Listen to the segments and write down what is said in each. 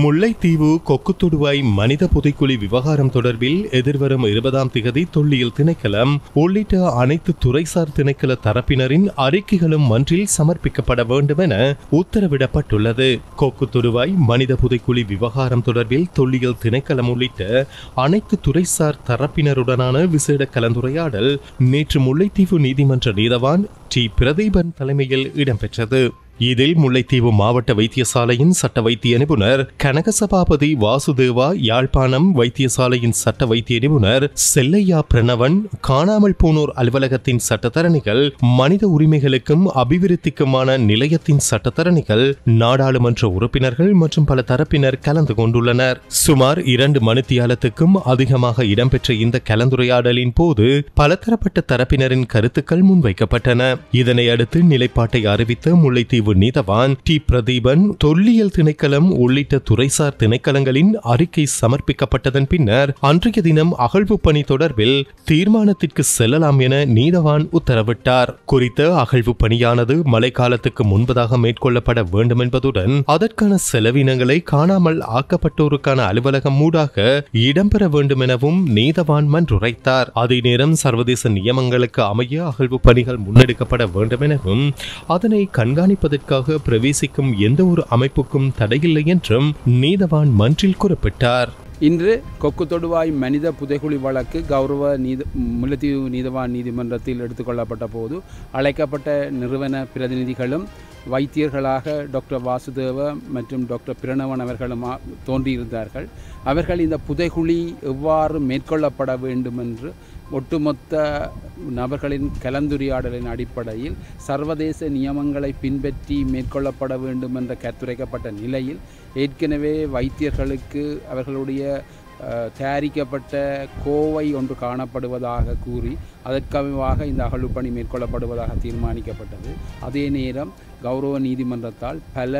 முல்லைத்தீவு கொக்கு மனித புதைக்குழி விவகாரம் தொடர்பில் எதிர்வரும் இருபதாம் திகதி தொல்லியல் திணைக்களம் உள்ளிட்ட அனைத்து துறைசார் திணைக்கள தரப்பினரின் அறிக்கைகளும் ஒன்றில் சமர்ப்பிக்கப்பட வேண்டும் என உத்தரவிடப்பட்டுள்ளது கொக்கு மனித புதைக்குழி விவகாரம் தொடர்பில் தொல்லியல் திணைக்களம் உள்ளிட்ட அனைத்து துறைசார் தரப்பினருடனான விசேட கலந்துரையாடல் நேற்று முல்லைத்தீவு நீதிமன்ற நீதவான் டி பிரதீபன் தலைமையில் இடம்பெற்றது இதில் முல்லைத்தீவு மாவட்ட வைத்தியசாலையின் சட்ட வைத்திய நிபுணர் கனகசபாபதி வாசுதேவா யாழ்ப்பாணம் வைத்தியசாலையின் சட்ட வைத்திய நிபுணர் செல்லையா பிரணவன் காணாமல் போனோர் அலுவலகத்தின் சட்டத்தரணிகள் மனித உரிமைகளுக்கும் அபிவிருத்திக்குமான நிலையத்தின் சட்டத்தரணிகள் நாடாளுமன்ற உறுப்பினர்கள் மற்றும் பல தரப்பினர் கலந்து கொண்டுள்ளனர் சுமார் இரண்டு மணித்தியாலத்துக்கும் அதிகமாக இடம்பெற்ற இந்த கலந்துரையாடலின் போது பலதரப்பட்ட தரப்பினரின் கருத்துக்கள் முன்வைக்கப்பட்டன இதனையடுத்து நிலைப்பாட்டை அறிவித்த முல்லைத்தீவு நீதவான் டி பிரதீபன் தொல்லியல் திணைக்களம் உள்ளிட்ட துறைசார் திணைக்களங்களின் அறிக்கை சமர்ப்பிக்கப்பட்டதன் பின்னர் அன்றைய தினம் அகழ்வு பணி தொடர்பில் தீர்மானத்திற்கு செல்லலாம் என நீதவான் உத்தரவிட்டார் குறித்த அகழ்வு பணியானது மழைக்காலத்துக்கு முன்பதாக மேற்கொள்ளப்பட வேண்டும் என்பதுடன் அதற்கான செலவினங்களை காணாமல் ஆக்கப்பட்டோருக்கான அலுவலகம் மூடாக இடம்பெற வேண்டும் எனவும் நீதவான் மன்றுரைத்தார் அதே நேரம் சர்வதேச நியமங்களுக்கு அமைய அகழ்வு பணிகள் முன்னெடுக்கப்பட வேண்டும் எனவும் அதனை கண்காணிப்பதற்கு அதற்காக பிரவேசிக்கும் எந்த ஒரு அமைப்புக்கும் தடையில்லை என்றும் நீதவான் மன்றில் குறிப்பிட்டார் இன்று கொக்கு தொடுவாய் மனித புதைகுழி வழக்கு கௌரவ நீத முல்லைத்தீவு நீதவான் நீதிமன்றத்தில் எடுத்துக்கொள்ளப்பட்ட போது அழைக்கப்பட்ட நிறுவன பிரதிநிதிகளும் வைத்தியர்களாக டாக்டர் வாசுதேவ மற்றும் டாக்டர் பிரணவன் அவர்களும் தோன்றியிருந்தார்கள் அவர்கள் இந்த புதைகுழி எவ்வாறு மேற்கொள்ளப்பட வேண்டும் என்று ஒட்டுமொத்த நபர்களின் கலந்துரையாடலின் அடிப்படையில் சர்வதேச நியமங்களை பின்பற்றி மேற்கொள்ளப்பட வேண்டும் என்ற கத்துரைக்கப்பட்ட நிலையில் ஏற்கனவே வைத்தியர்களுக்கு அவர்களுடைய தயாரிக்கப்பட்ட கோவை ஒன்று காணப்படுவதாக கூறி அதற்கமைவாக இந்த அகழ்வுப்பணி மேற்கொள்ளப்படுவதாக தீர்மானிக்கப்பட்டது அதே நேரம் கௌரவ நீதிமன்றத்தால் பல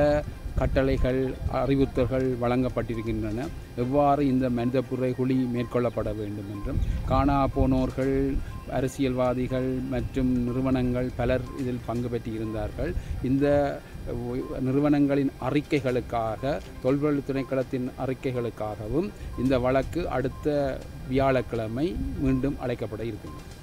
கட்டளைகள் அறிவுறுத்தல்கள் வழங்கப்பட்டிருக்கின்றன எவ்வாறு இந்த மனித புரைகுழி மேற்கொள்ளப்பட வேண்டும் என்றும் காணா போனோர்கள் அரசியல்வாதிகள் மற்றும் நிறுவனங்கள் பலர் இதில் பங்கு பெற்றிருந்தார்கள் இந்த நிறுவனங்களின் அறிக்கைகளுக்காக தொல்பொருள் திணைக்களத்தின் அறிக்கைகளுக்காகவும் இந்த வழக்கு அடுத்த வியாழக்கிழமை மீண்டும் அழைக்கப்பட இருக்கின்றது